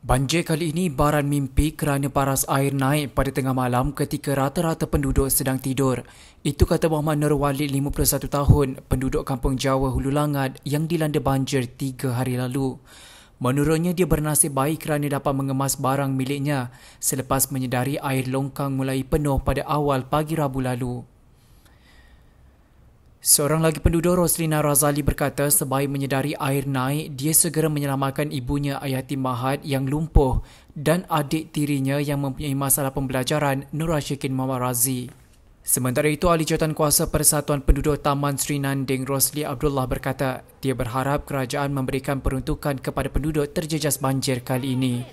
Banjir kali ini baran mimpi kerana paras air naik pada tengah malam ketika rata-rata penduduk sedang tidur. Itu kata Muhammad Nur Walid, 51 tahun, penduduk kampung Jawa Hulu Langat yang dilanda banjir 3 hari lalu. Menurutnya dia bernasib baik kerana dapat mengemas barang miliknya selepas menyedari air longkang mulai penuh pada awal pagi Rabu lalu. Seorang lagi penduduk Roslina Razali berkata sebaik menyedari air naik, dia segera menyelamatkan ibunya Ayati Mahat yang lumpuh dan adik tirinya yang mempunyai masalah pembelajaran Nur Ashikin Mama Razi. Sementara itu, ahli jawatan kuasa Persatuan Penduduk Taman Sri Nanding Rosli Abdullah berkata, dia berharap kerajaan memberikan peruntukan kepada penduduk terjejas banjir kali ini.